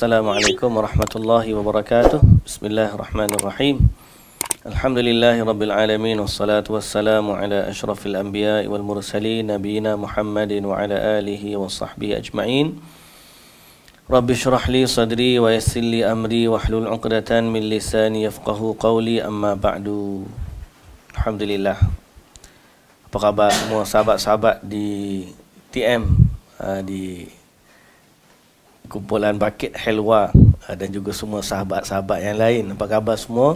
Assalamualaikum warahmatullahi wabarakatuh Bismillahirrahmanirrahim Alhamdulillahi rabbil alamin Wassalatu wassalamu ala ashrafil anbiya wal mursalin Nabiina Muhammadin wa ala alihi wa sahbihi ajma'in Rabbi syrah li sadri wa yassil li amri Wa hlul uqdatan min lisani yafqahu qawli amma ba'du Alhamdulillah Apa khabar semua sahabat-sahabat di TM ah, Di kumpulan Bakit Helwa eh, dan juga semua sahabat-sahabat yang lain. Apa khabar semua?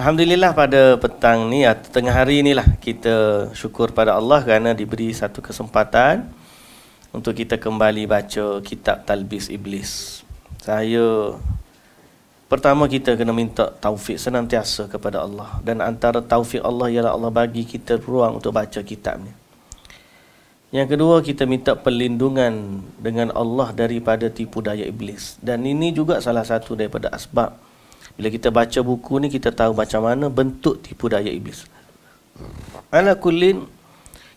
Alhamdulillah pada petang ni atau tengah hari inilah kita syukur pada Allah kerana diberi satu kesempatan untuk kita kembali baca kitab Talbis Iblis. Saya pertama kita kena minta taufik senantiasa kepada Allah dan antara taufik Allah ialah Allah bagi kita ruang untuk baca kitab ni. Yang kedua kita minta perlindungan dengan Allah daripada tipu daya iblis dan ini juga salah satu daripada asbab bila kita baca buku ni kita tahu macam mana bentuk tipu daya iblis. Ala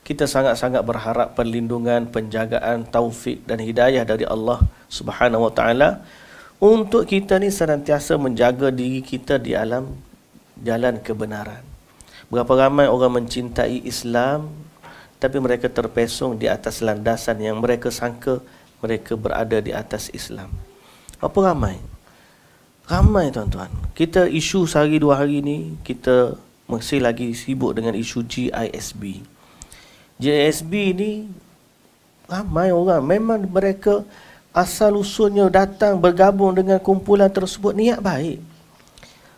kita sangat-sangat berharap perlindungan, penjagaan, taufik dan hidayah dari Allah Subhanahu Wa Taala untuk kita ni senantiasa menjaga diri kita di alam jalan kebenaran. Berapa ramai orang mencintai Islam tapi mereka terpesong di atas landasan yang mereka sangka mereka berada di atas Islam. Apa ramai? Ramai tuan-tuan. Kita isu sehari dua hari ini. kita masih lagi sibuk dengan isu GISB. GISB ini ramai orang. Memang mereka asal usulnya datang bergabung dengan kumpulan tersebut niat baik.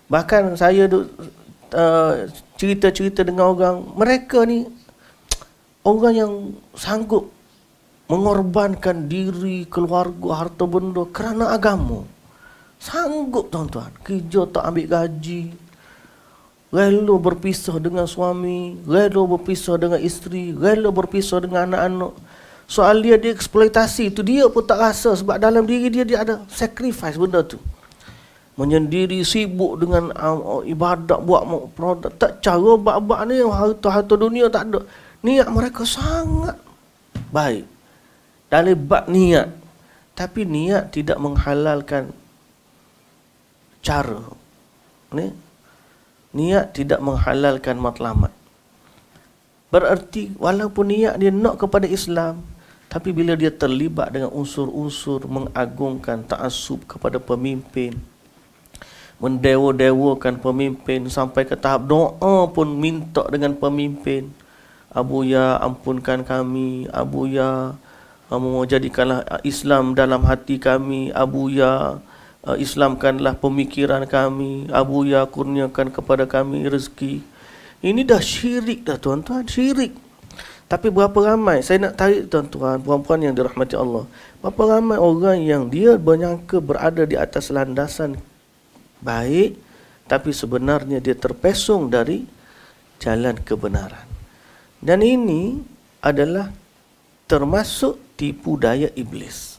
Bahkan saya duk, uh, cerita-cerita dengan orang, mereka ni orang yang sanggup mengorbankan diri, keluarga, harta benda kerana agama. Sanggup tuan-tuan. Kerja tak ambil gaji. Rela berpisah dengan suami. Rela berpisah dengan isteri. Rela berpisah dengan anak-anak. Soal dia dieksploitasi itu dia pun tak rasa sebab dalam diri dia dia ada sacrifice benda tu. Menyendiri sibuk dengan uh, uh ibadat buat produk tak cara bab-bab ni harta-harta dunia tak ada niat mereka sangat baik dari bab niat tapi niat tidak menghalalkan cara ni niat tidak menghalalkan matlamat bererti walaupun niat dia nak kepada Islam tapi bila dia terlibat dengan unsur-unsur mengagungkan ta'assub kepada pemimpin mendewa-dewakan pemimpin sampai ke tahap doa pun minta dengan pemimpin Abu ya ampunkan kami Abu ya uh, Jadikanlah uh, Islam dalam hati kami Abu ya uh, Islamkanlah pemikiran kami Abu ya kurniakan kepada kami rezeki Ini dah syirik dah tuan-tuan Syirik Tapi berapa ramai Saya nak tarik tuan-tuan Puan-puan yang dirahmati Allah Berapa ramai orang yang dia menyangka Berada di atas landasan baik Tapi sebenarnya dia terpesong dari Jalan kebenaran dan ini adalah termasuk tipu daya iblis.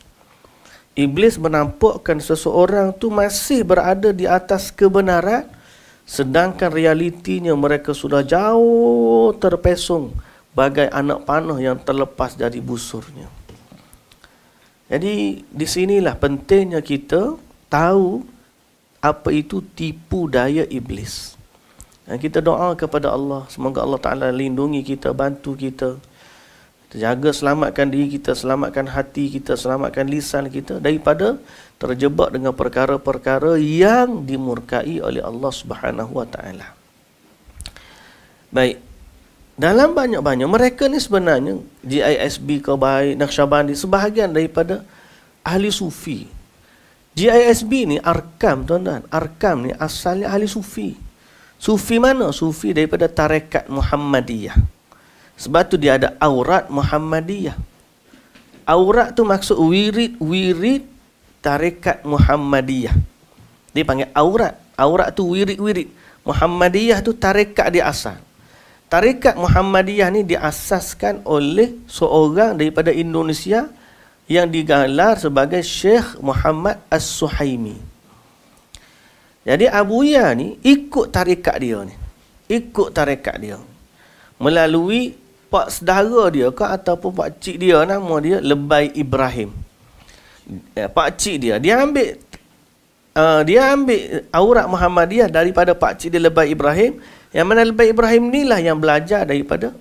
Iblis menampakkan seseorang tu masih berada di atas kebenaran sedangkan realitinya mereka sudah jauh terpesong bagai anak panah yang terlepas dari busurnya. Jadi di sinilah pentingnya kita tahu apa itu tipu daya iblis. Dan kita doa kepada Allah Semoga Allah Ta'ala lindungi kita, bantu kita jaga, selamatkan diri kita, selamatkan hati kita, selamatkan lisan kita Daripada terjebak dengan perkara-perkara yang dimurkai oleh Allah Subhanahu Wa Ta'ala Baik dalam banyak-banyak mereka ni sebenarnya GISB ke baik Naqsyabandi sebahagian daripada ahli sufi. GISB ni arkam tuan-tuan. Arkam ni asalnya ahli sufi. Sufi mana? Sufi daripada tarekat Muhammadiyah. Sebab tu dia ada aurat Muhammadiyah. Aurat tu maksud wirid-wirid tarekat Muhammadiyah. Dia panggil aurat. Aurat tu wirid-wirid. Muhammadiyah tu tarekat dia asal. Tarekat Muhammadiyah ni diasaskan oleh seorang daripada Indonesia yang digalar sebagai Syekh Muhammad As-Suhaimi. Jadi Abu Ya ni ikut tarikat dia ni. Ikut tarikat dia. Melalui pak sedara dia ke ataupun pak cik dia lah nama dia Lebai Ibrahim. Eh, pak cik dia dia ambil uh, dia ambil aurat Muhammadiyah daripada pak cik dia Lebai Ibrahim. Yang mana Lebai Ibrahim ni lah yang belajar daripada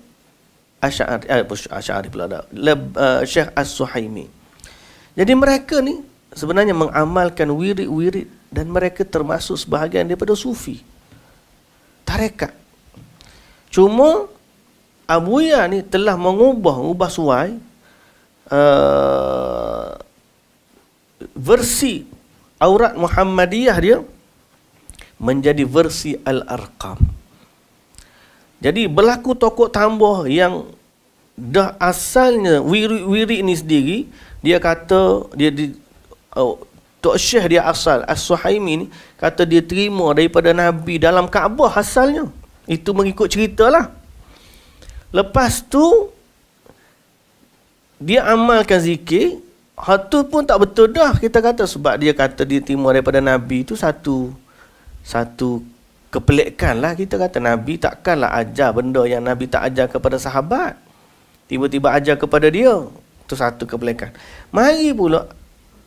Asy'ari eh, Asy'ari pula dah. Leb, uh, Syekh As-Suhaimi. Jadi mereka ni sebenarnya mengamalkan wirid-wirid dan mereka termasuk sebahagian daripada sufi tarekat cuma Abuya ni telah mengubah ubah suai uh, versi aurat Muhammadiyah dia menjadi versi Al-Arqam. Jadi berlaku tokoh tambah yang dah asalnya wiri-wiri ni sendiri dia kata dia di, oh, Tok Syekh dia asal As-Suhaimi ni kata dia terima daripada Nabi dalam Kaabah asalnya. Itu mengikut cerita lah. Lepas tu dia amalkan zikir Hatu pun tak betul dah kita kata sebab dia kata dia terima daripada Nabi itu satu satu kepelikan lah kita kata Nabi takkanlah ajar benda yang Nabi tak ajar kepada sahabat tiba-tiba ajar kepada dia itu satu kepelikan mari pula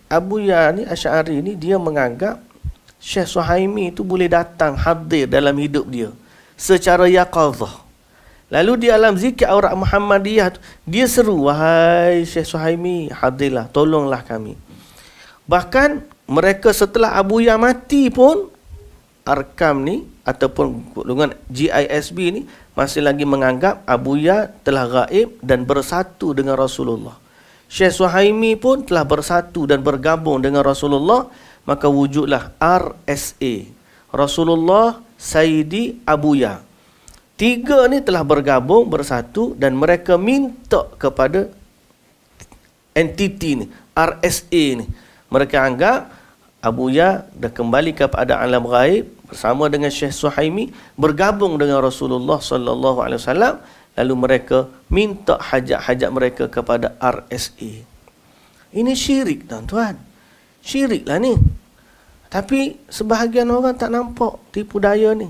Abu Yah ni Asy'ari ni dia menganggap Syekh Suhaimi itu boleh datang hadir dalam hidup dia secara yaqadhah. Lalu di alam zikir aurat Muhammadiyah tu, dia seru, wahai Syekh Suhaimi, hadirlah, tolonglah kami. Bahkan mereka setelah Abu Yah mati pun, Arkam ni ataupun golongan GISB ni masih lagi menganggap Abu Yah telah gaib dan bersatu dengan Rasulullah. Syekh Suhaimi pun telah bersatu dan bergabung dengan Rasulullah maka wujudlah RSA Rasulullah Sayyidi Ya tiga ni telah bergabung bersatu dan mereka minta kepada entiti ni RSA ni mereka anggap Abu Ya dah kembali kepada alam gaib bersama dengan Syekh Suhaimi bergabung dengan Rasulullah sallallahu alaihi wasallam lalu mereka minta hajat-hajat mereka kepada RSA. Ini syirik tuan-tuan. Syiriklah ni. Tapi sebahagian orang tak nampak tipu daya ni.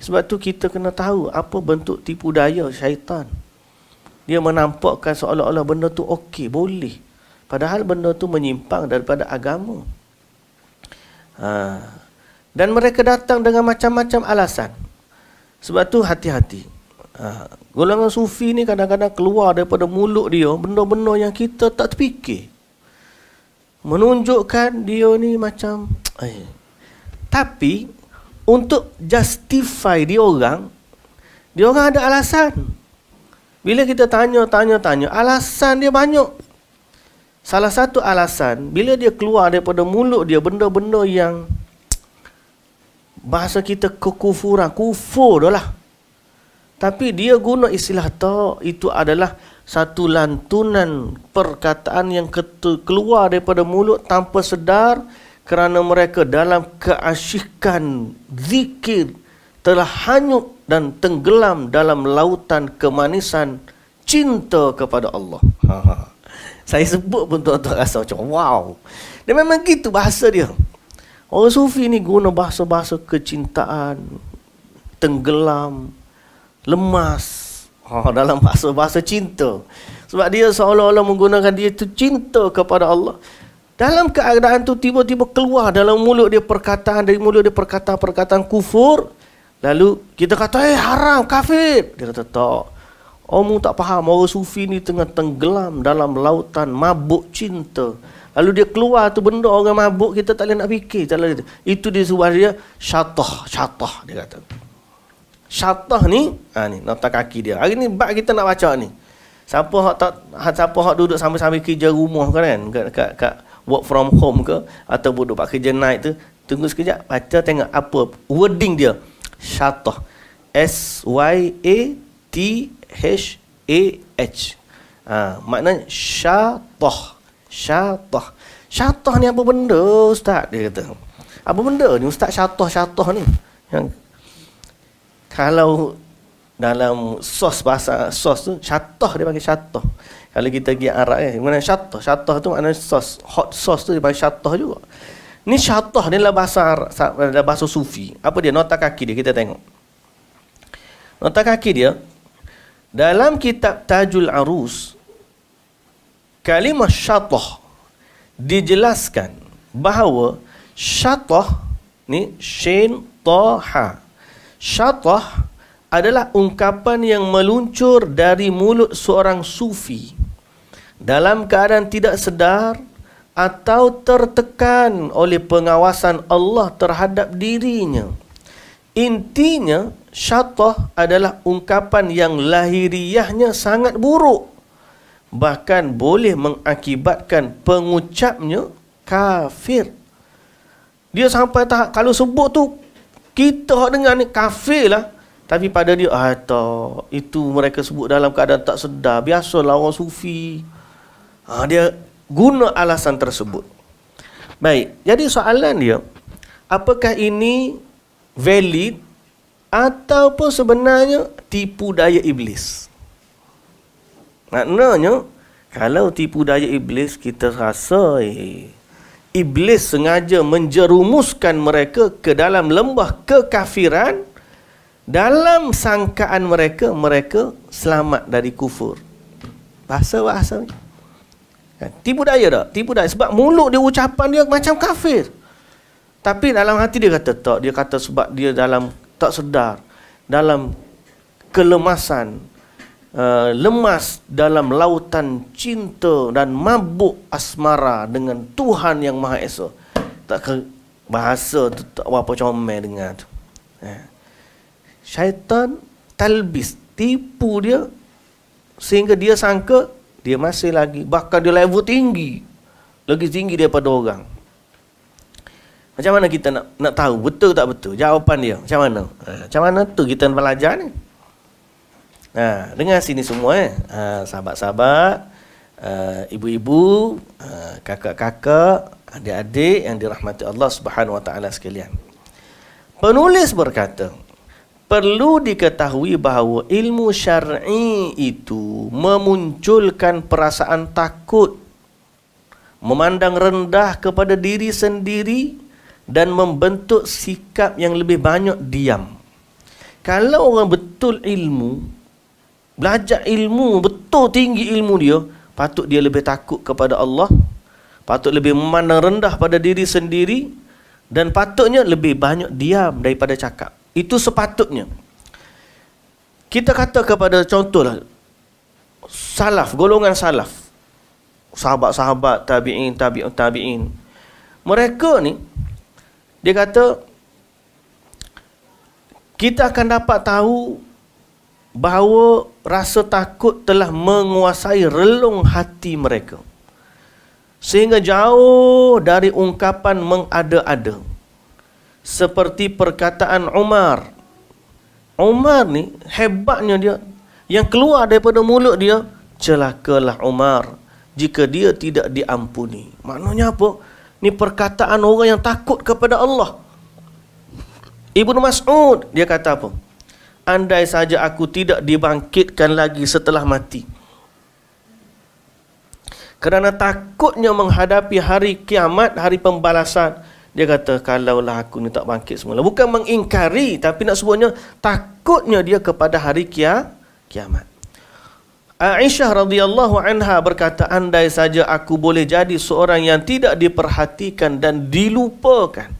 Sebab tu kita kena tahu apa bentuk tipu daya syaitan. Dia menampakkan seolah-olah benda tu okey, boleh. Padahal benda tu menyimpang daripada agama. Ha. Dan mereka datang dengan macam-macam alasan. Sebab tu hati-hati. Ah, golongan sufi ni kadang-kadang keluar daripada mulut dia benda-benda yang kita tak terfikir menunjukkan dia ni macam eh. tapi untuk justify dia orang dia orang ada alasan bila kita tanya tanya tanya alasan dia banyak salah satu alasan bila dia keluar daripada mulut dia benda-benda yang bahasa kita kekufuran kufur dah lah tapi dia guna istilah ta itu adalah satu lantunan perkataan yang keluar daripada mulut tanpa sedar kerana mereka dalam keasyikan zikir telah hanyut dan tenggelam dalam lautan kemanisan cinta kepada Allah. Ha, ha. Saya sebut pun tuan-tuan rasa macam wow. Dia memang gitu bahasa dia. Orang sufi ni guna bahasa-bahasa kecintaan, tenggelam, lemas oh, dalam bahasa-bahasa cinta. Sebab dia seolah-olah menggunakan dia itu cinta kepada Allah. Dalam keadaan tu tiba-tiba keluar dalam mulut dia perkataan dari mulut dia perkataan-perkataan kufur. Lalu kita kata, "Eh, haram, kafir." Dia kata, "Tak. Omu tak faham, orang sufi ni tengah tenggelam dalam lautan mabuk cinta." Lalu dia keluar tu benda orang mabuk kita tak boleh nak fikir. Itu dia sebab dia syatah, syatah dia kata syatah ni, ha, ni nota kaki dia. Hari ni bab kita nak baca ni. Siapa hak tak ha, siapa hak duduk sambil-sambil kerja rumah kan kan kat, kat, kat work from home ke atau duduk pak kerja night tu tunggu sekejap baca tengok apa wording dia syatah S Y A T H A H ha, maknanya syatah syatah syatah ni apa benda ustaz dia kata apa benda ni ustaz syatah syatah ni yang kalau dalam sos bahasa sos tu syatah dia panggil syatah kalau kita pergi Arab kan, mana syatah? Syatah tu mana sos, hot sauce tu dia dipanggil syatah juga. Ni syatah ni dalam bahasa Arab, dalam bahasa Sufi. Apa dia? Nota kaki dia, kita tengok. Nota kaki dia, dalam kitab Tajul Arus, kalimah syatah dijelaskan bahawa syatah ni shen toha. Syatah adalah ungkapan yang meluncur dari mulut seorang sufi dalam keadaan tidak sedar atau tertekan oleh pengawasan Allah terhadap dirinya. Intinya, syatah adalah ungkapan yang lahiriahnya sangat buruk. Bahkan boleh mengakibatkan pengucapnya kafir. Dia sampai tahap kalau sebut tu kita hak dengar ni kafir lah. Tapi pada dia, ah tak, itu mereka sebut dalam keadaan tak sedar. Biasalah orang sufi. Ha, dia guna alasan tersebut. Baik, jadi soalan dia, apakah ini valid ataupun sebenarnya tipu daya iblis? Maknanya, kalau tipu daya iblis kita rasa, eh, iblis sengaja menjerumuskan mereka ke dalam lembah kekafiran dalam sangkaan mereka mereka selamat dari kufur bahasa bahasa kan? tipu daya tak tipu daya sebab mulut dia ucapan dia macam kafir tapi dalam hati dia kata tak dia kata sebab dia dalam tak sedar dalam kelemasan Eh, lemas dalam lautan cinta dan mabuk asmara dengan Tuhan yang Maha Esa. Tak ke bahasa tu tak apa comel dengar tu. Eh. Syaitan talbis tipu dia sehingga dia sangka dia masih lagi bahkan dia level tinggi. Lagi tinggi daripada orang. Macam mana kita nak nak tahu betul tak betul? Jawapan dia macam mana? Eh, macam mana tu kita belajar ni? Ha, dengar sini semua eh. Ha, sahabat-sahabat, uh, ibu-ibu, uh, kakak-kakak, adik-adik yang dirahmati Allah Subhanahu Wa Taala sekalian. Penulis berkata, perlu diketahui bahawa ilmu syar'i itu memunculkan perasaan takut memandang rendah kepada diri sendiri dan membentuk sikap yang lebih banyak diam. Kalau orang betul ilmu, belajar ilmu betul tinggi ilmu dia patut dia lebih takut kepada Allah patut lebih memandang rendah pada diri sendiri dan patutnya lebih banyak diam daripada cakap itu sepatutnya kita kata kepada contohlah salaf golongan salaf sahabat-sahabat tabi'in tabi'un tabi'in mereka ni dia kata kita akan dapat tahu bahawa rasa takut telah menguasai relung hati mereka. Sehingga jauh dari ungkapan mengada-ada. Seperti perkataan Umar. Umar ni hebatnya dia. Yang keluar daripada mulut dia. Celakalah Umar. Jika dia tidak diampuni. Maknanya apa? Ni perkataan orang yang takut kepada Allah. Ibnu Mas'ud dia kata apa? andai saja aku tidak dibangkitkan lagi setelah mati. Kerana takutnya menghadapi hari kiamat, hari pembalasan, dia kata kalaulah aku ni tak bangkit semula. Bukan mengingkari tapi nak sebutnya takutnya dia kepada hari kia, kiamat. Aisyah radhiyallahu anha berkata andai saja aku boleh jadi seorang yang tidak diperhatikan dan dilupakan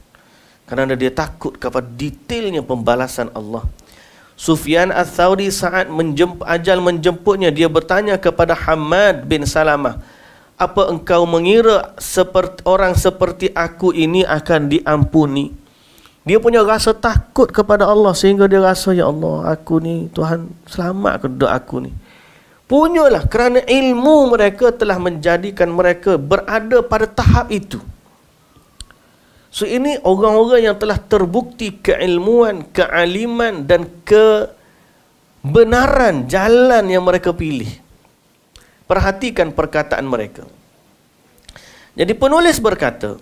kerana dia takut kepada detailnya pembalasan Allah. Sufyan al-Thawri saat menjemput, ajal menjemputnya, dia bertanya kepada Hamad bin Salamah, apa engkau mengira seperti, orang seperti aku ini akan diampuni? Dia punya rasa takut kepada Allah sehingga dia rasa, Ya Allah, aku ni Tuhan selamat ke aku ni. Punyalah kerana ilmu mereka telah menjadikan mereka berada pada tahap itu. So ini orang-orang yang telah terbukti keilmuan, kealiman dan kebenaran jalan yang mereka pilih. Perhatikan perkataan mereka. Jadi penulis berkata,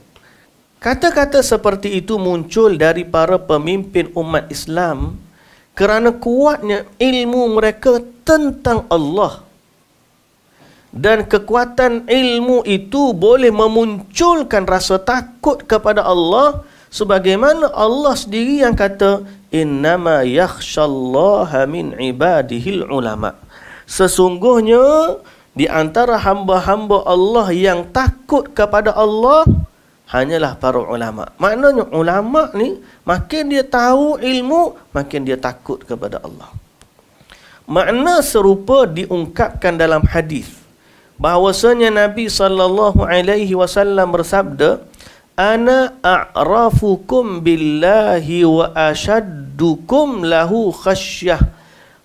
kata-kata seperti itu muncul dari para pemimpin umat Islam kerana kuatnya ilmu mereka tentang Allah dan kekuatan ilmu itu boleh memunculkan rasa takut kepada Allah sebagaimana Allah sendiri yang kata innama yakhshallaha min ibadihi ulama sesungguhnya di antara hamba-hamba Allah yang takut kepada Allah hanyalah para ulama. Maknanya ulama ni makin dia tahu ilmu makin dia takut kepada Allah. Makna serupa diungkapkan dalam hadis bahwasanya Nabi sallallahu alaihi wasallam bersabda ana a'rafukum billahi wa ashaddukum lahu khasyah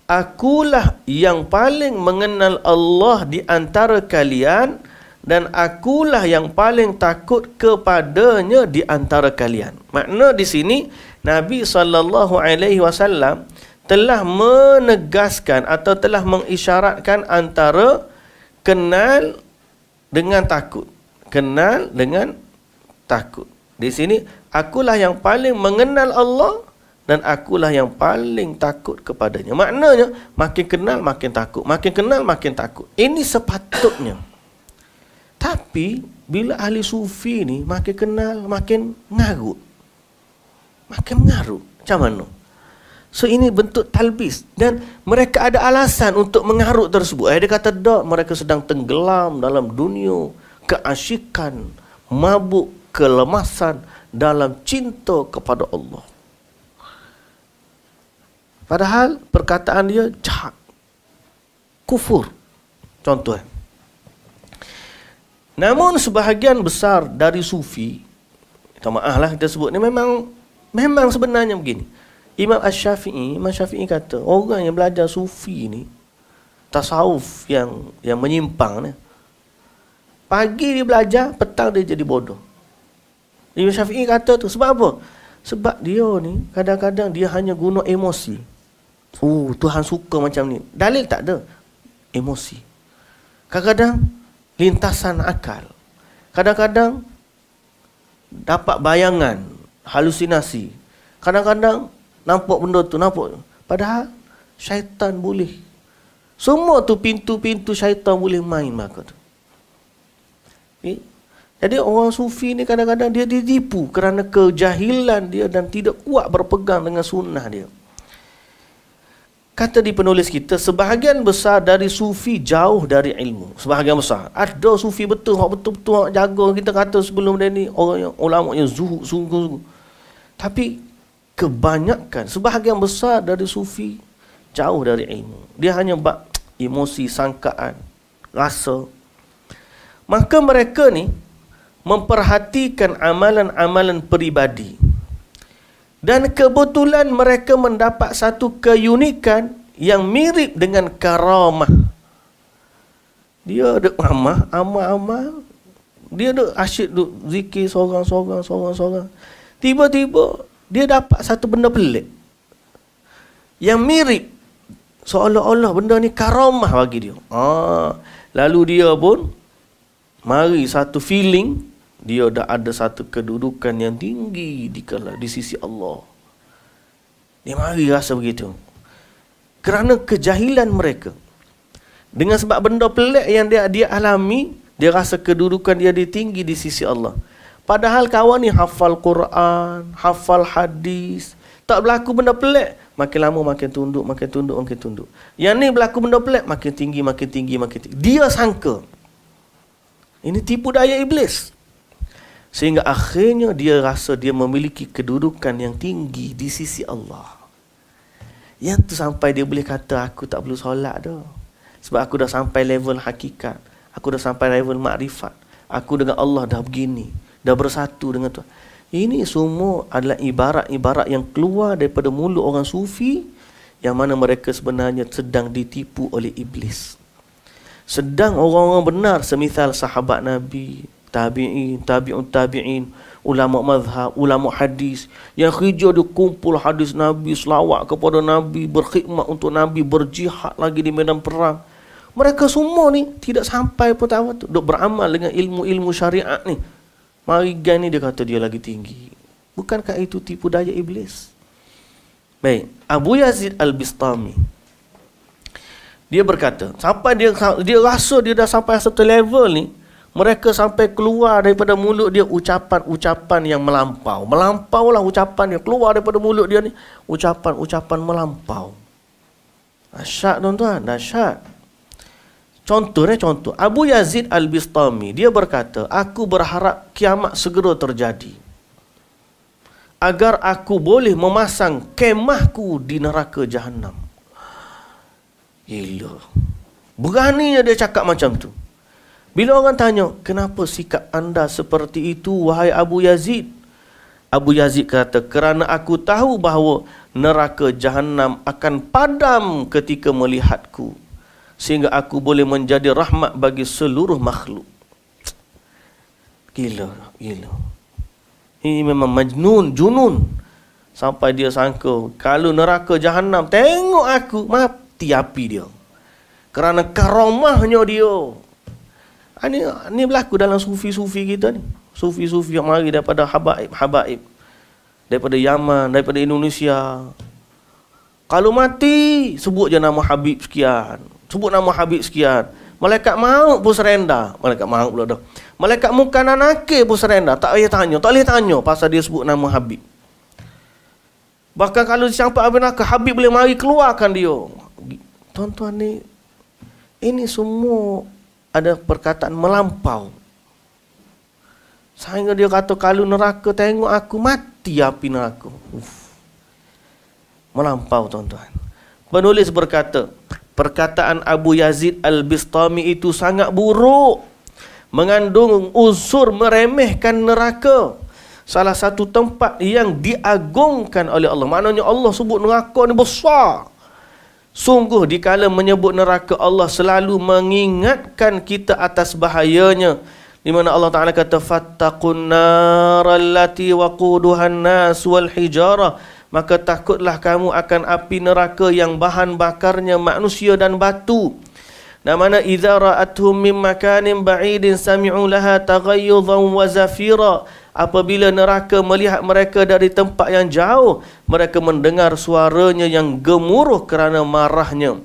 akulah yang paling mengenal Allah di antara kalian dan akulah yang paling takut kepadanya di antara kalian makna di sini Nabi sallallahu alaihi wasallam telah menegaskan atau telah mengisyaratkan antara kenal dengan takut. Kenal dengan takut. Di sini, akulah yang paling mengenal Allah dan akulah yang paling takut kepadanya. Maknanya, makin kenal makin takut. Makin kenal makin takut. Ini sepatutnya. Tapi, bila ahli sufi ni makin kenal makin ngarut. Makin ngarut. Macam mana? So ini bentuk talbis dan mereka ada alasan untuk mengharuk tersebut. Eh, dia kata tak, mereka sedang tenggelam dalam dunia keasyikan, mabuk, kelemasan dalam cinta kepada Allah. Padahal perkataan dia jahat. Kufur. Contoh. Eh? Namun sebahagian besar dari sufi, kita maaf lah kita sebut ni memang memang sebenarnya begini. Imam ash shafii Imam Syafi'i kata, orang yang belajar sufi ni, tasawuf yang yang menyimpang ni, pagi dia belajar, petang dia jadi bodoh. Imam ash-shafi'i kata tu, sebab apa? Sebab dia ni, kadang-kadang dia hanya guna emosi. Oh, Tuhan suka macam ni. Dalil tak ada. Emosi. Kadang-kadang, lintasan akal. Kadang-kadang, dapat bayangan, halusinasi. Kadang-kadang, Nampak benda tu, nampak. Padahal syaitan boleh. Semua tu pintu-pintu syaitan boleh main maka tu. Okay? Jadi orang sufi ni kadang-kadang dia ditipu kerana kejahilan dia dan tidak kuat berpegang dengan sunnah dia. Kata di penulis kita, sebahagian besar dari sufi jauh dari ilmu. Sebahagian besar. Ada sufi betul, orang betul-betul orang jaga kita kata sebelum dia ni. Orang yang ulama yang zuhud, sungguh-sungguh. Tapi kebanyakan sebahagian besar dari sufi jauh dari ilmu dia hanya bak emosi sangkaan rasa maka mereka ni memperhatikan amalan-amalan peribadi dan kebetulan mereka mendapat satu keunikan yang mirip dengan karamah dia ada amah amal-amal dia ada asyik duk zikir seorang-seorang seorang-seorang tiba-tiba dia dapat satu benda pelik yang mirip seolah-olah benda ni karamah bagi dia. Ah, lalu dia pun mari satu feeling dia dah ada satu kedudukan yang tinggi di kalah, di sisi Allah. Dia mari rasa begitu. Kerana kejahilan mereka. Dengan sebab benda pelik yang dia dia alami, dia rasa kedudukan dia di tinggi di sisi Allah. Padahal kawan ni hafal Quran, hafal hadis. Tak berlaku benda pelik. Makin lama makin tunduk, makin tunduk, makin tunduk. Yang ni berlaku benda pelik, makin tinggi, makin tinggi, makin tinggi. Dia sangka. Ini tipu daya iblis. Sehingga akhirnya dia rasa dia memiliki kedudukan yang tinggi di sisi Allah. Yang tu sampai dia boleh kata aku tak perlu solat dah. Sebab aku dah sampai level hakikat. Aku dah sampai level makrifat. Aku dengan Allah dah begini dah bersatu dengan Tuhan. Ini semua adalah ibarat-ibarat yang keluar daripada mulut orang sufi yang mana mereka sebenarnya sedang ditipu oleh iblis. Sedang orang-orang benar semisal sahabat Nabi, tabi'in, tabi'un tabi'in, ulama mazhab, ulama hadis yang kerja kumpul hadis Nabi, selawat kepada Nabi, berkhidmat untuk Nabi, berjihad lagi di medan perang. Mereka semua ni tidak sampai pun tahu tu. dok beramal dengan ilmu-ilmu syariat ni. Marigan ni dia kata dia lagi tinggi. Bukankah itu tipu daya iblis? Baik, Abu Yazid Al-Bistami. Dia berkata, sampai dia dia rasa dia dah sampai satu level ni, mereka sampai keluar daripada mulut dia ucapan-ucapan yang melampau. melampau lah ucapan dia. Keluar daripada mulut dia ni. Ucapan-ucapan melampau. Asyak tuan-tuan. Dasyak. Contoh eh, contoh. Abu Yazid Al-Bistami dia berkata, aku berharap kiamat segera terjadi. Agar aku boleh memasang kemahku di neraka jahanam. Gila. Beraninya dia cakap macam tu. Bila orang tanya, kenapa sikap anda seperti itu, wahai Abu Yazid? Abu Yazid kata, kerana aku tahu bahawa neraka jahanam akan padam ketika melihatku sehingga aku boleh menjadi rahmat bagi seluruh makhluk. Gila, gila. Ini memang majnun, junun. Sampai dia sangka, kalau neraka jahanam, tengok aku, mati api dia. Kerana karamahnya dia. Ini, ah, ini berlaku dalam sufi-sufi kita ni. Sufi-sufi yang mari daripada habaib-habaib. Daripada Yaman, daripada Indonesia. Kalau mati, sebut je nama Habib sekian sebut nama Habib sekian. Malaikat maut pun serenda. Malaikat maut pula dah. Malaikat muka nanake pun serenda. Tak payah tanya. Tak boleh tanya pasal dia sebut nama Habib. Bahkan kalau siapa Habib nak, Habib boleh mari keluarkan dia. Tuan-tuan ni, ini semua ada perkataan melampau. Sehingga dia kata, kalau neraka tengok aku, mati api neraka. Uf. Melampau tuan-tuan. Penulis berkata, perkataan Abu Yazid Al-Bistami itu sangat buruk mengandung unsur meremehkan neraka salah satu tempat yang diagungkan oleh Allah maknanya Allah sebut neraka ni besar sungguh dikala menyebut neraka Allah selalu mengingatkan kita atas bahayanya di mana Allah Taala kata fattaqun narallati waquduhan nas wal hijarah maka takutlah kamu akan api neraka yang bahan bakarnya manusia dan batu. Namana idza ra'atuhum min makanin ba'idin sami'u laha taghayyudan wa zafira. Apabila neraka melihat mereka dari tempat yang jauh, mereka mendengar suaranya yang gemuruh kerana marahnya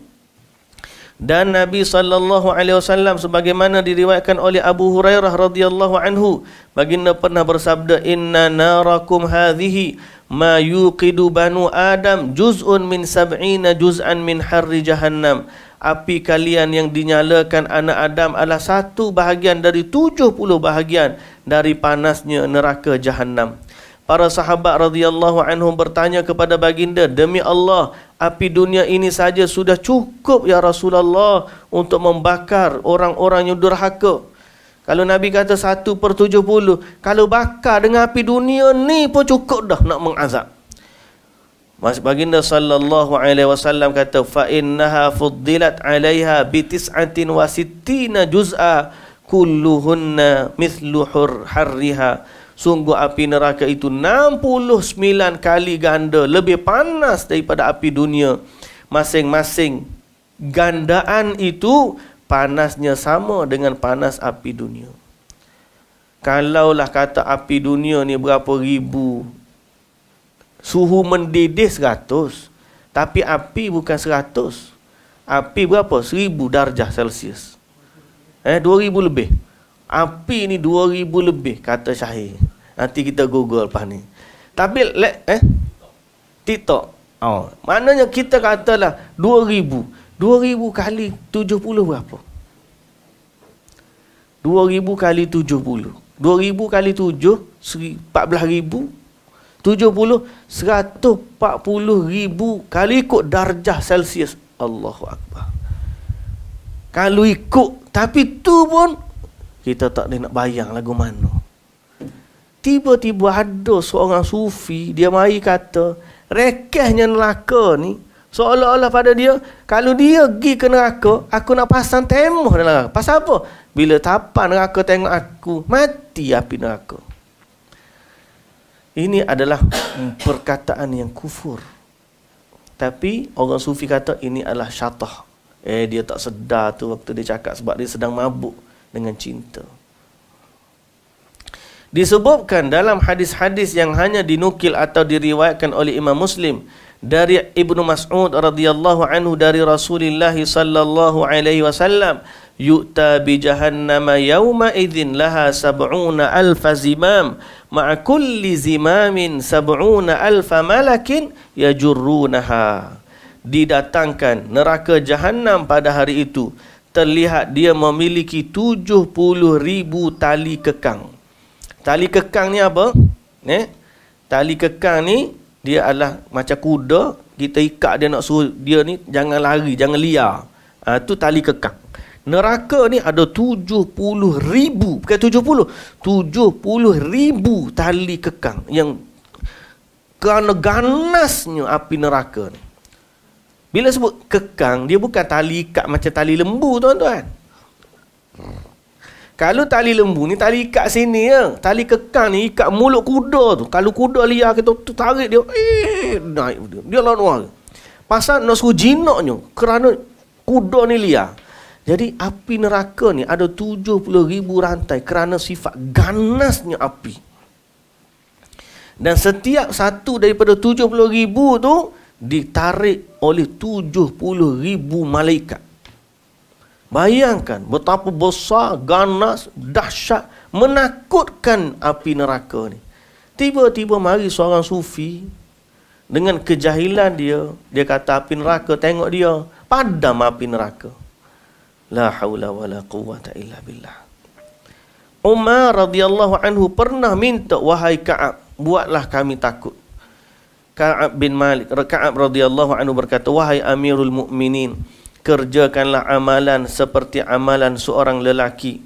dan Nabi sallallahu alaihi wasallam sebagaimana diriwayatkan oleh Abu Hurairah radhiyallahu anhu baginda pernah bersabda inna narakum hadhihi ma yuqidu banu adam juz'un min sab'ina juz'an min harri jahannam api kalian yang dinyalakan anak Adam adalah satu bahagian dari 70 bahagian dari panasnya neraka jahannam Para sahabat radhiyallahu anhum bertanya kepada baginda, "Demi Allah, api dunia ini saja sudah cukup ya Rasulullah untuk membakar orang-orang yang durhaka." Kalau Nabi kata satu per tujuh puluh, kalau bakar dengan api dunia ni pun cukup dah nak mengazab. Mas baginda sallallahu alaihi wasallam kata fa innaha fuddilat alaiha bi tis'atin wa sittina juz'a kulluhunna mithlu hurriha Sungguh api neraka itu 69 kali ganda lebih panas daripada api dunia. Masing-masing gandaan itu panasnya sama dengan panas api dunia. Kalaulah kata api dunia ni berapa ribu. Suhu mendidih 100. Tapi api bukan 100. Api berapa? 1000 darjah Celsius. Eh dua 2000 lebih. Api ni 2000 lebih kata Syahir. Nanti kita Google lepas ni. Tapi le, eh TikTok. Oh, maknanya kita katalah 2000. 2000 kali 70 berapa? 2000 kali 70. 2000 kali 7 14000. 70 ribu kali ikut darjah Celsius. Allahu akbar. Kalau ikut tapi tu pun kita tak boleh nak bayang lagu mana. Tiba-tiba ada seorang sufi, dia mari kata, rekehnya neraka ni, seolah-olah pada dia, kalau dia pergi ke neraka, aku nak pasang temuh dalam neraka. Pasal apa? Bila tapan neraka tengok aku, mati api neraka. Ini adalah perkataan yang kufur. Tapi orang sufi kata ini adalah syatah. Eh dia tak sedar tu waktu dia cakap sebab dia sedang mabuk dengan cinta. Disebutkan dalam hadis-hadis yang hanya dinukil atau diriwayatkan oleh Imam Muslim dari Ibnu Mas'ud radhiyallahu anhu dari Rasulullah sallallahu alaihi wasallam yu'ta bi jahannama yawma idzin laha sab'una alf zimam ma'a kulli zimamin sab'una alf malakin yajurrunaha didatangkan neraka jahannam pada hari itu terlihat dia memiliki 70 ribu tali kekang. Tali kekang ni apa? Eh? Tali kekang ni dia adalah macam kuda kita ikat dia nak suruh dia ni jangan lari, jangan liar. Ha, tu tali kekang. Neraka ni ada 70 ribu, bukan 70, 70 ribu tali kekang yang kerana ganasnya api neraka ni. Bila sebut kekang, dia bukan tali ikat macam tali lembu tuan-tuan. Kalau tali lembu ni tali ikat sini ya. Tali kekang ni ikat mulut kuda tu. Kalau kuda liar kita tarik dia, eh naik dia. Dia lawan orang. Pasal nak suruh jinaknya kerana kuda ni liar. Jadi api neraka ni ada ribu rantai kerana sifat ganasnya api. Dan setiap satu daripada ribu tu ditarik oleh 70 ribu malaikat. Bayangkan betapa besar, ganas, dahsyat, menakutkan api neraka ni. Tiba-tiba mari seorang sufi dengan kejahilan dia, dia kata api neraka tengok dia, padam api neraka. La haula wala quwata illa billah. Umar radhiyallahu anhu pernah minta wahai Ka'ab, buatlah kami takut. Ka'ab bin Malik, Ka'ab radhiyallahu anhu berkata, "Wahai Amirul Mukminin, kerjakanlah amalan seperti amalan seorang lelaki.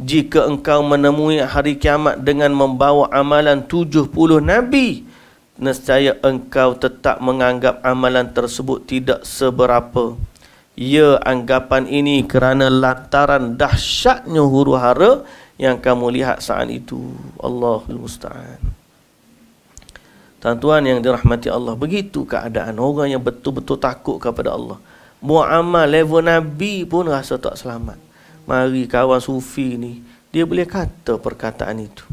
Jika engkau menemui hari kiamat dengan membawa amalan 70 nabi, nescaya engkau tetap menganggap amalan tersebut tidak seberapa." Ya anggapan ini kerana lataran dahsyatnya huru hara yang kamu lihat saat itu. Allahul Musta'an. Tuan-tuan yang dirahmati Allah Begitu keadaan orang yang betul-betul takut kepada Allah Mu'amal level Nabi pun rasa tak selamat Mari kawan sufi ni Dia boleh kata perkataan itu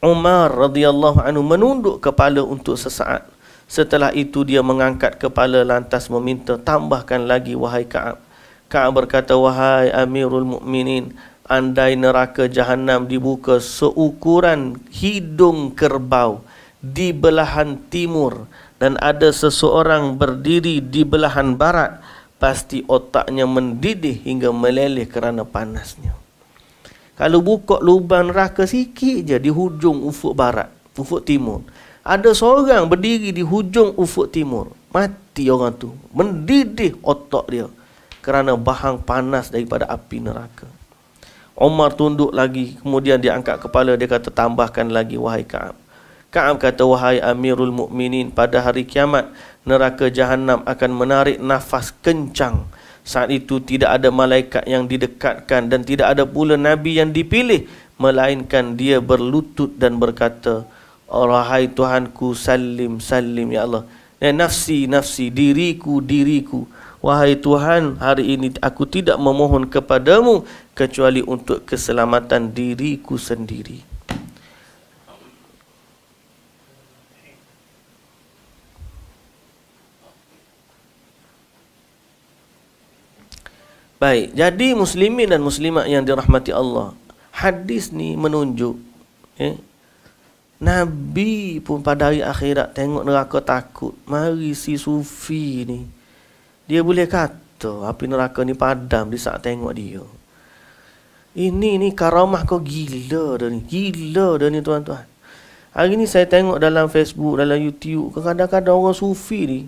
Umar radhiyallahu anhu menunduk kepala untuk sesaat Setelah itu dia mengangkat kepala lantas meminta Tambahkan lagi wahai Ka'ab Ka'ab berkata wahai amirul Mukminin, Andai neraka jahannam dibuka seukuran hidung kerbau di belahan timur dan ada seseorang berdiri di belahan barat pasti otaknya mendidih hingga meleleh kerana panasnya kalau buka lubang neraka sikit je di hujung ufuk barat ufuk timur ada seorang berdiri di hujung ufuk timur mati orang tu mendidih otak dia kerana bahang panas daripada api neraka Omar tunduk lagi kemudian dia angkat kepala dia kata tambahkan lagi wahai Ka'ab Ka'ab kata wahai Amirul Mukminin pada hari kiamat neraka jahanam akan menarik nafas kencang. Saat itu tidak ada malaikat yang didekatkan dan tidak ada pula nabi yang dipilih melainkan dia berlutut dan berkata, "Wahai Tuhanku, salim salim ya Allah. Ya nafsi nafsi diriku diriku. Wahai Tuhan, hari ini aku tidak memohon kepadamu kecuali untuk keselamatan diriku sendiri." Baik, jadi muslimin dan muslimat yang dirahmati Allah. Hadis ni menunjuk eh, Nabi pun pada hari akhirat tengok neraka takut. Mari si sufi ni. Dia boleh kata api neraka ni padam di saat tengok dia. Ini ni karamah kau gila dah ni. Gila dah ni tuan-tuan. Hari ni saya tengok dalam Facebook, dalam YouTube. Kadang-kadang orang sufi ni.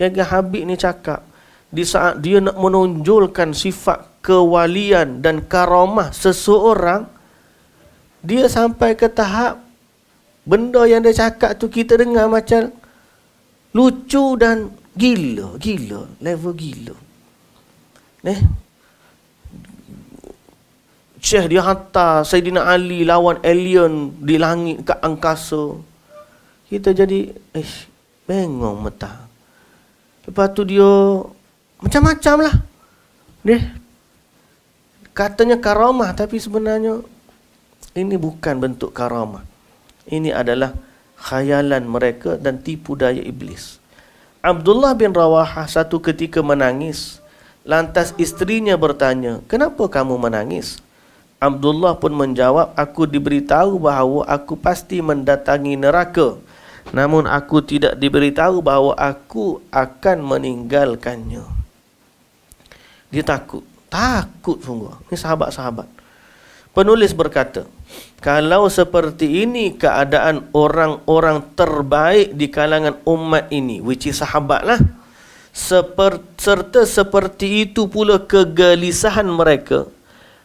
Kayak Habib ni cakap di saat dia nak menonjolkan sifat kewalian dan karamah seseorang dia sampai ke tahap benda yang dia cakap tu kita dengar macam lucu dan gila gila level gila eh Syekh dia hantar Sayyidina Ali lawan alien di langit ke angkasa kita jadi eh bengong mata lepas tu dia macam-macam lah. Dia katanya karamah tapi sebenarnya ini bukan bentuk karamah. Ini adalah khayalan mereka dan tipu daya iblis. Abdullah bin Rawahah satu ketika menangis. Lantas istrinya bertanya, kenapa kamu menangis? Abdullah pun menjawab, aku diberitahu bahawa aku pasti mendatangi neraka. Namun aku tidak diberitahu bahawa aku akan meninggalkannya. Dia takut. Takut sungguh. Ini sahabat-sahabat. Penulis berkata, kalau seperti ini keadaan orang-orang terbaik di kalangan umat ini, which is sahabat lah, Seper, serta seperti itu pula kegelisahan mereka,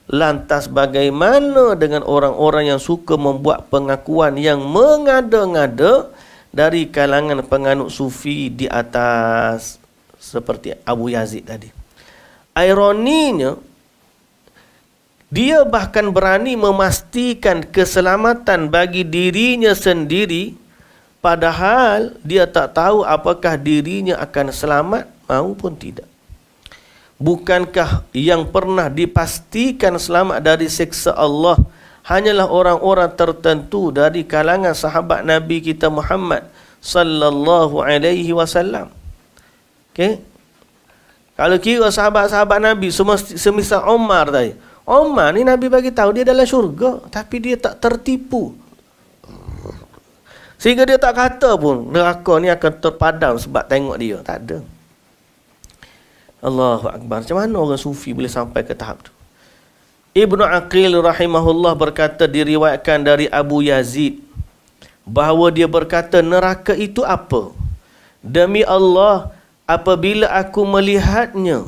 lantas bagaimana dengan orang-orang yang suka membuat pengakuan yang mengada-ngada dari kalangan penganut sufi di atas seperti Abu Yazid tadi ironinya dia bahkan berani memastikan keselamatan bagi dirinya sendiri padahal dia tak tahu apakah dirinya akan selamat maupun tidak bukankah yang pernah dipastikan selamat dari seksa Allah hanyalah orang-orang tertentu dari kalangan sahabat Nabi kita Muhammad sallallahu alaihi wasallam okay? Kalau kira sahabat-sahabat Nabi semua semisal Omar tadi. Omar ni Nabi bagi tahu dia dalam syurga tapi dia tak tertipu. Sehingga dia tak kata pun neraka ni akan terpadam sebab tengok dia. Tak ada. Allahu Akbar. Macam mana orang sufi boleh sampai ke tahap tu? Ibn Aqil rahimahullah berkata diriwayatkan dari Abu Yazid bahawa dia berkata neraka itu apa? Demi Allah, apabila aku melihatnya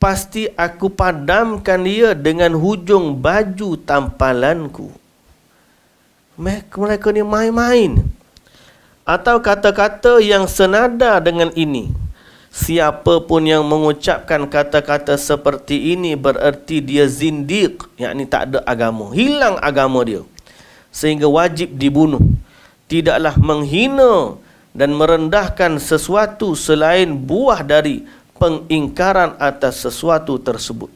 pasti aku padamkan dia dengan hujung baju tampalanku mereka ni main-main atau kata-kata yang senada dengan ini siapa pun yang mengucapkan kata-kata seperti ini bererti dia zindiq yakni tak ada agama hilang agama dia sehingga wajib dibunuh tidaklah menghina dan merendahkan sesuatu selain buah dari pengingkaran atas sesuatu tersebut.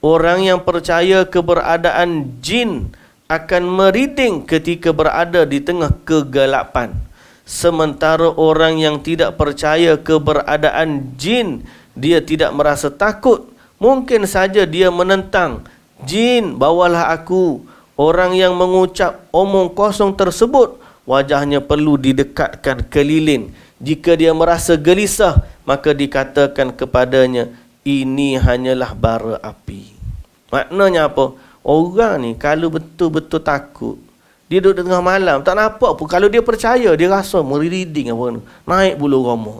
Orang yang percaya keberadaan jin akan meriding ketika berada di tengah kegelapan. Sementara orang yang tidak percaya keberadaan jin, dia tidak merasa takut. Mungkin saja dia menentang. Jin, bawalah aku. Orang yang mengucap omong kosong tersebut, wajahnya perlu didekatkan keliling. Jika dia merasa gelisah, maka dikatakan kepadanya, ini hanyalah bara api. Maknanya apa? Orang ni kalau betul-betul takut, dia duduk tengah malam, tak nampak pun. Kalau dia percaya, dia rasa meriding apa ni. Naik bulu romo.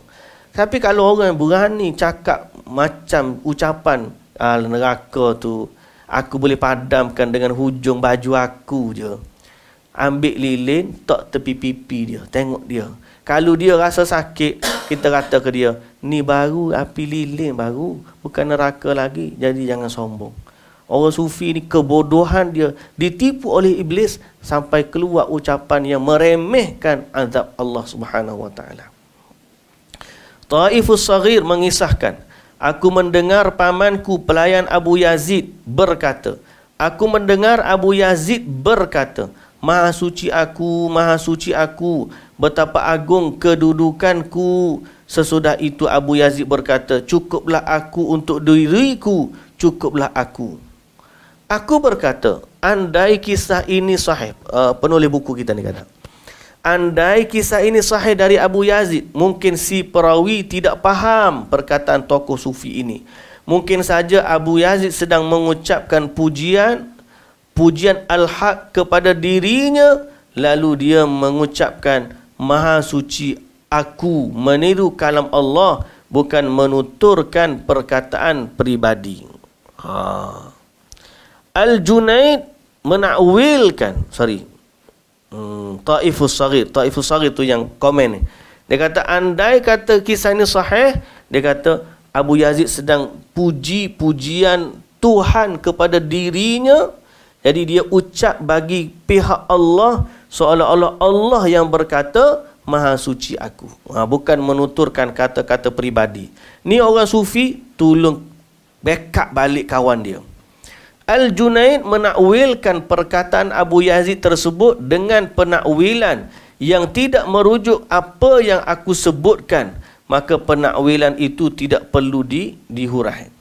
Tapi kalau orang yang berani cakap macam ucapan ah, neraka tu, aku boleh padamkan dengan hujung baju aku je ambil lilin tak tepi pipi dia tengok dia kalau dia rasa sakit kita kata ke dia ni baru api lilin baru bukan neraka lagi jadi jangan sombong orang sufi ni kebodohan dia ditipu oleh iblis sampai keluar ucapan yang meremehkan azab Allah Subhanahu Taifus Sagir mengisahkan Aku mendengar pamanku pelayan Abu Yazid berkata Aku mendengar Abu Yazid berkata Maha suci aku, maha suci aku, betapa agung kedudukanku. Sesudah itu Abu Yazid berkata, cukuplah aku untuk diriku, cukuplah aku. Aku berkata, andai kisah ini sahih, uh, penulis buku kita ni kata, andai kisah ini sahih dari Abu Yazid, mungkin si perawi tidak faham perkataan tokoh sufi ini. Mungkin saja Abu Yazid sedang mengucapkan pujian pujian al-haq kepada dirinya lalu dia mengucapkan maha suci aku meniru kalam Allah bukan menuturkan perkataan pribadi ha al-junaid menakwilkan sorry hmm, taifus sagir taifus sagir tu yang komen ni dia kata andai kata kisah ni sahih dia kata Abu Yazid sedang puji-pujian Tuhan kepada dirinya jadi dia ucap bagi pihak Allah seolah-olah Allah yang berkata Maha suci aku. Ha, bukan menuturkan kata-kata peribadi. Ni orang sufi, tolong backup balik kawan dia. Al-Junaid menakwilkan perkataan Abu Yazid tersebut dengan penakwilan yang tidak merujuk apa yang aku sebutkan. Maka penakwilan itu tidak perlu di, dihuraikan.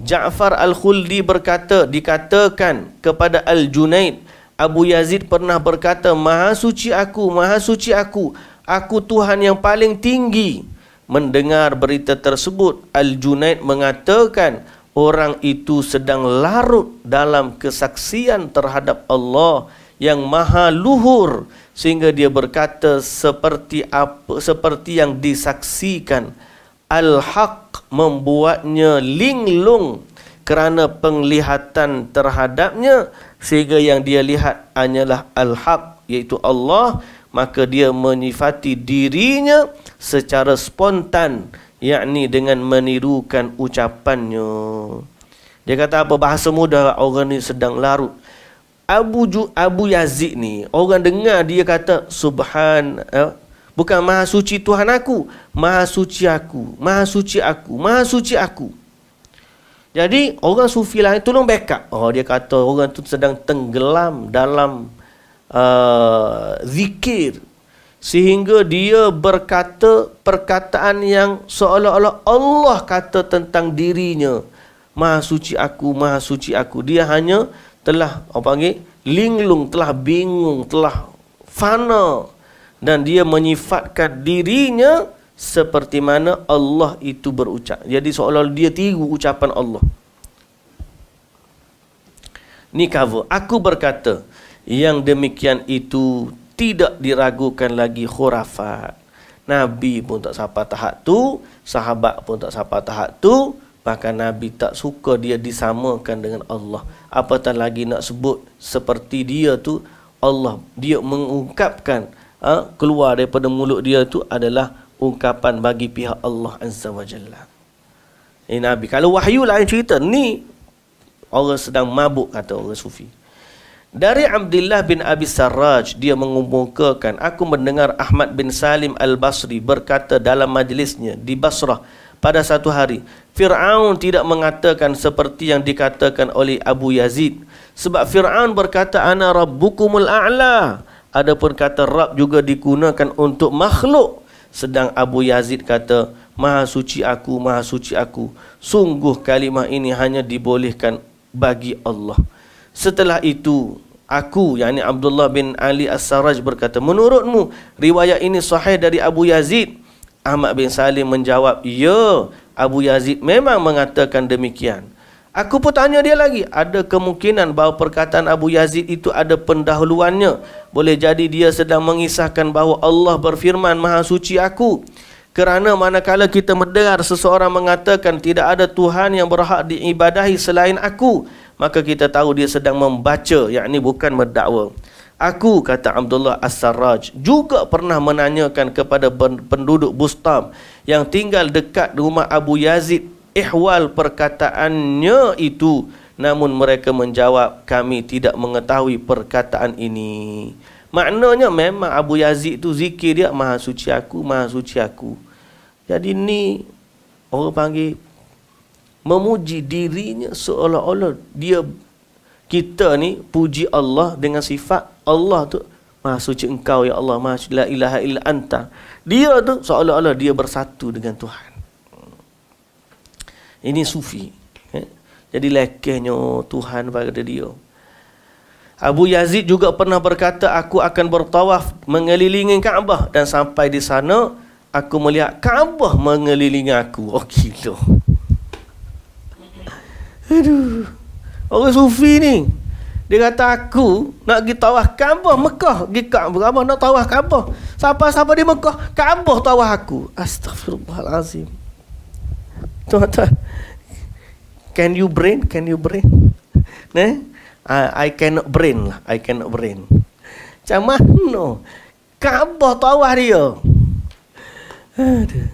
Ja'far Al-Khuldi berkata, dikatakan kepada Al-Junaid, Abu Yazid pernah berkata, Maha suci aku, maha suci aku, aku Tuhan yang paling tinggi. Mendengar berita tersebut, Al-Junaid mengatakan, orang itu sedang larut dalam kesaksian terhadap Allah yang maha luhur sehingga dia berkata seperti apa seperti yang disaksikan al-haq membuatnya linglung kerana penglihatan terhadapnya sehingga yang dia lihat hanyalah al-haq iaitu Allah maka dia menyifati dirinya secara spontan yakni dengan menirukan ucapannya dia kata apa bahasa mudah orang ni sedang larut Abu Ju, Abu Yazid ni orang dengar dia kata subhan eh, Bukan maha suci Tuhan aku, maha suci aku, maha suci aku, maha suci aku. Jadi orang sufi lah tolong backup. Oh dia kata orang tu sedang tenggelam dalam uh, zikir sehingga dia berkata perkataan yang seolah-olah Allah kata tentang dirinya. Maha suci aku, maha suci aku. Dia hanya telah apa panggil linglung telah bingung telah fana dan dia menyifatkan dirinya seperti mana Allah itu berucap. Jadi seolah-olah dia tiru ucapan Allah. Ni cover. Aku berkata yang demikian itu tidak diragukan lagi khurafat. Nabi pun tak sapa tahap tu, sahabat pun tak sapa tahap tu, bahkan Nabi tak suka dia disamakan dengan Allah. Apatah lagi nak sebut seperti dia tu Allah dia mengungkapkan ha, keluar daripada mulut dia itu adalah ungkapan bagi pihak Allah Azza wa Jalla. Ini Nabi. Kalau wahyu lain cerita. Ni orang sedang mabuk kata orang sufi. Dari Abdullah bin Abi Sarraj, dia mengumumkakan, aku mendengar Ahmad bin Salim Al-Basri berkata dalam majlisnya di Basrah pada satu hari, Fir'aun tidak mengatakan seperti yang dikatakan oleh Abu Yazid. Sebab Fir'aun berkata, Ana Rabbukumul A'la. Adapun kata Rab juga digunakan untuk makhluk. Sedang Abu Yazid kata, Maha suci aku, maha suci aku. Sungguh kalimah ini hanya dibolehkan bagi Allah. Setelah itu, aku, yakni Abdullah bin Ali As-Saraj berkata, Menurutmu, riwayat ini sahih dari Abu Yazid? Ahmad bin Salim menjawab, Ya, Abu Yazid memang mengatakan demikian. Aku pun tanya dia lagi, ada kemungkinan bahawa perkataan Abu Yazid itu ada pendahuluannya. Boleh jadi dia sedang mengisahkan bahawa Allah berfirman Maha Suci aku. Kerana manakala kita mendengar seseorang mengatakan tidak ada Tuhan yang berhak diibadahi selain aku, maka kita tahu dia sedang membaca, yakni bukan mendakwa. Aku kata Abdullah as saraj juga pernah menanyakan kepada penduduk Bustam yang tinggal dekat rumah Abu Yazid ihwal perkataannya itu namun mereka menjawab kami tidak mengetahui perkataan ini maknanya memang Abu Yazid tu zikir dia maha suci aku maha suci aku jadi ni orang panggil memuji dirinya seolah-olah dia kita ni puji Allah dengan sifat Allah tu maha suci engkau ya Allah maha suci la ilaha illa anta dia tu seolah-olah dia bersatu dengan Tuhan ini sufi. Eh? Jadi lekehnya Tuhan pada dia. Abu Yazid juga pernah berkata, aku akan bertawaf mengelilingi Kaabah. Dan sampai di sana, aku melihat Kaabah mengelilingi aku. Oh, gila. Aduh. Orang sufi ni. Dia kata, aku nak pergi tawaf Kaabah Mekah. Pergi Kaabah. Kaabah nak tawaf Kaabah. Sampai-sampai di Mekah, Kaabah tawaf aku. Astaghfirullahalazim. Tuan kata, can you brain? Can you brain? Ne? I, cannot brain lah. I cannot brain. Macam mana? Kaabah tawah dia. Aduh.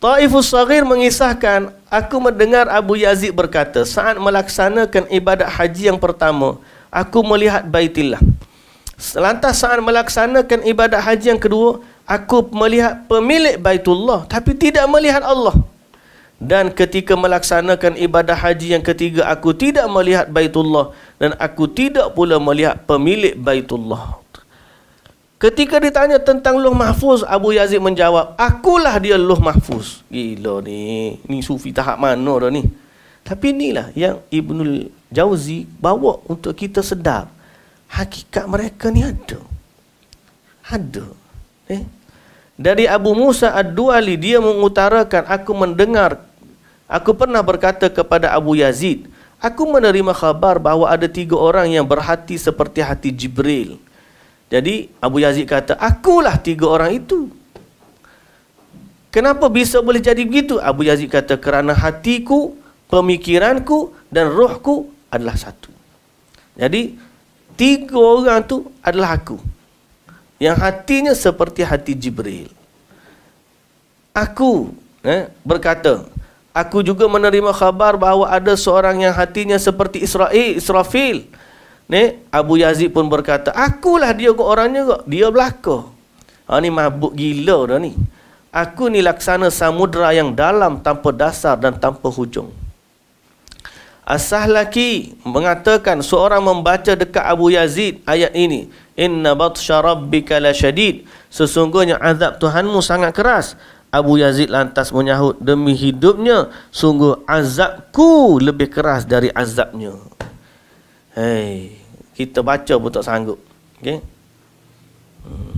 Taifus Sagir mengisahkan, aku mendengar Abu Yazid berkata, saat melaksanakan ibadat haji yang pertama, aku melihat baitillah. Lantas saat melaksanakan ibadat haji yang kedua, aku melihat pemilik baitullah, tapi tidak melihat Allah dan ketika melaksanakan ibadah haji yang ketiga aku tidak melihat Baitullah dan aku tidak pula melihat pemilik Baitullah. Ketika ditanya tentang Loh Mahfuz, Abu Yazid menjawab, "Akulah dia Loh Mahfuz." Gila ni, ni sufi tahap mana dah ni? Tapi inilah yang Ibnu Jauzi bawa untuk kita sedar hakikat mereka ni ada. Ada. Eh? Dari Abu Musa Ad-Duali dia mengutarakan aku mendengar Aku pernah berkata kepada Abu Yazid, aku menerima khabar bahawa ada tiga orang yang berhati seperti hati Jibril. Jadi Abu Yazid kata, akulah tiga orang itu. Kenapa bisa boleh jadi begitu? Abu Yazid kata, kerana hatiku, pemikiranku dan rohku adalah satu. Jadi, tiga orang itu adalah aku. Yang hatinya seperti hati Jibril. Aku eh, berkata, Aku juga menerima khabar bahawa ada seorang yang hatinya seperti Israel, Israfil. Ni Abu Yazid pun berkata, akulah dia kok orangnya kok, dia belaka. Ha ni mabuk gila dah ni. Aku ni laksana samudra yang dalam tanpa dasar dan tanpa hujung. Asah laki mengatakan seorang membaca dekat Abu Yazid ayat ini, inna batsha rabbika lasyadid. Sesungguhnya azab Tuhanmu sangat keras. Abu Yazid lantas menyahut demi hidupnya sungguh azabku lebih keras dari azabnya. Hei, kita baca pun tak sanggup. Okey. Hmm.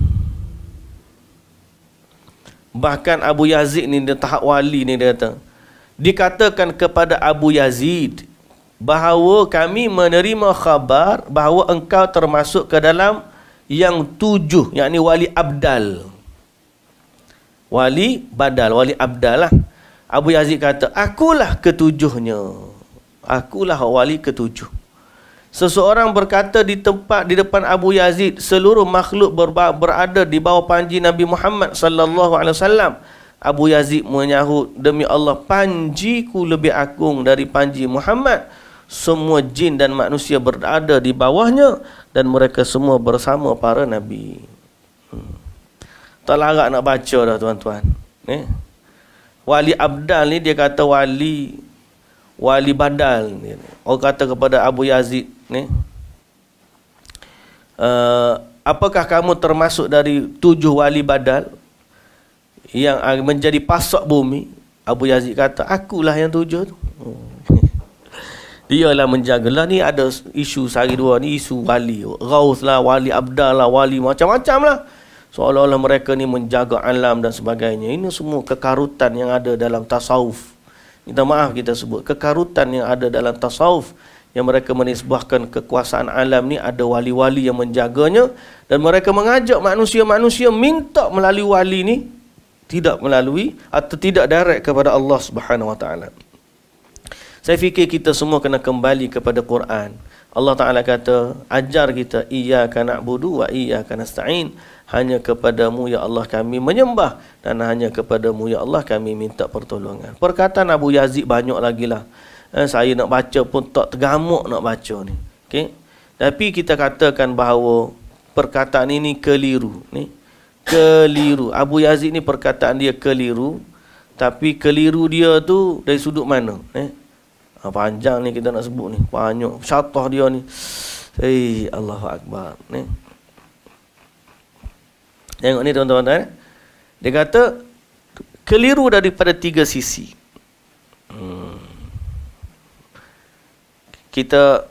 Bahkan Abu Yazid ni dia tahap wali ni dia kata. Dikatakan kepada Abu Yazid bahawa kami menerima khabar bahawa engkau termasuk ke dalam yang tujuh yakni wali abdal wali badal, wali abdal lah. Abu Yazid kata, akulah ketujuhnya. Akulah wali ketujuh. Seseorang berkata di tempat di depan Abu Yazid, seluruh makhluk berba- berada di bawah panji Nabi Muhammad sallallahu alaihi wasallam. Abu Yazid menyahut, demi Allah panjiku lebih agung dari panji Muhammad. Semua jin dan manusia berada di bawahnya dan mereka semua bersama para nabi. Hmm. Tak larat nak baca dah tuan-tuan. Eh? Wali Abdal ni dia kata wali wali badal. Ni. Orang kata kepada Abu Yazid ni. Uh, apakah kamu termasuk dari tujuh wali badal yang menjadi pasok bumi? Abu Yazid kata, akulah yang tujuh tu. Hmm. Dialah menjaga. Lah ni ada isu sehari dua. Ni isu wali. Raus lah, wali abdal lah, wali macam -macam lah seolah-olah mereka ni menjaga alam dan sebagainya. Ini semua kekarutan yang ada dalam tasawuf. Minta maaf kita sebut kekarutan yang ada dalam tasawuf yang mereka menisbahkan kekuasaan alam ni ada wali-wali yang menjaganya dan mereka mengajak manusia-manusia minta melalui wali ni tidak melalui atau tidak direct kepada Allah Subhanahu Wa Taala. Saya fikir kita semua kena kembali kepada Quran. Allah Taala kata ajar kita iya kana budu wa iya kana hanya kepadamu ya Allah kami menyembah dan hanya kepadamu ya Allah kami minta pertolongan. Perkataan Abu Yazid banyak lagi lah. Eh, saya nak baca pun tak tergamuk nak baca ni. Okay? Tapi kita katakan bahawa perkataan ini keliru. Ni. Keliru. Abu Yazid ni perkataan dia keliru. Tapi keliru dia tu dari sudut mana? Eh? Ha, panjang ni kita nak sebut ni. Banyak. Syatah dia ni. Hei Allah Akbar. Ni. Tengok ni tuan-tuan. Eh. Dia kata, keliru daripada tiga sisi. Hmm. Kita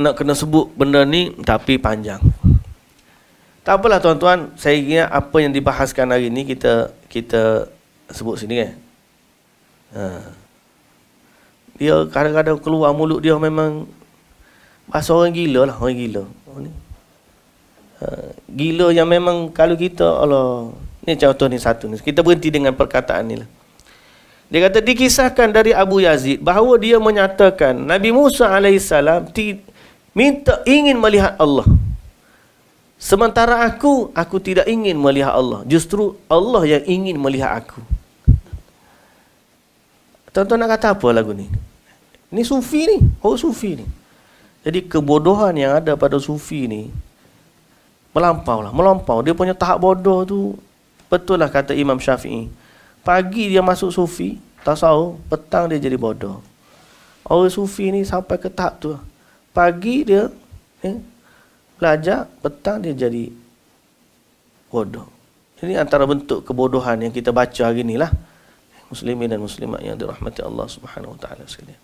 nak kena sebut benda ni, tapi panjang. Tak apalah tuan-tuan, saya ingat apa yang dibahaskan hari ni, kita kita sebut sini kan. Ha. Dia kadang-kadang keluar mulut dia memang bahasa orang gila lah, orang gila. Orang oh, ni gila yang memang kalau kita Allah ni contoh ni satu ni kita berhenti dengan perkataan ni lah dia kata dikisahkan dari Abu Yazid bahawa dia menyatakan Nabi Musa alaihissalam minta ingin melihat Allah sementara aku aku tidak ingin melihat Allah justru Allah yang ingin melihat aku Tonton nak kata apa lagu ni ni sufi ni oh sufi ni jadi kebodohan yang ada pada sufi ni melampau lah, melampau. Dia punya tahap bodoh tu. Betul lah kata Imam Syafi'i. Pagi dia masuk sufi, tak tahu. petang dia jadi bodoh. Orang sufi ni sampai ke tahap tu. Pagi dia eh, belajar, petang dia jadi bodoh. Ini antara bentuk kebodohan yang kita baca hari ni lah. Muslimin dan muslimat yang dirahmati Allah subhanahu wa ta'ala sekalian.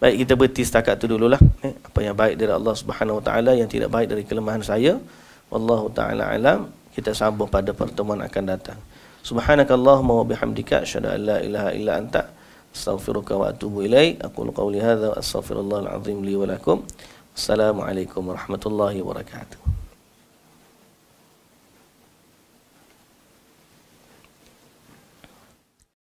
Baik kita berhenti setakat tu dululah. Eh, apa yang baik dari Allah subhanahu wa ta'ala yang tidak baik dari kelemahan Saya. Wallahu ta'ala alam Kita sambung pada pertemuan akan datang Subhanakallahumma wa bihamdika Asyadu an la ilaha illa anta Astaghfiruka wa atubu ilaih Aku lukau lihada wa astaghfirullahaladzim li walakum Assalamualaikum warahmatullahi wabarakatuh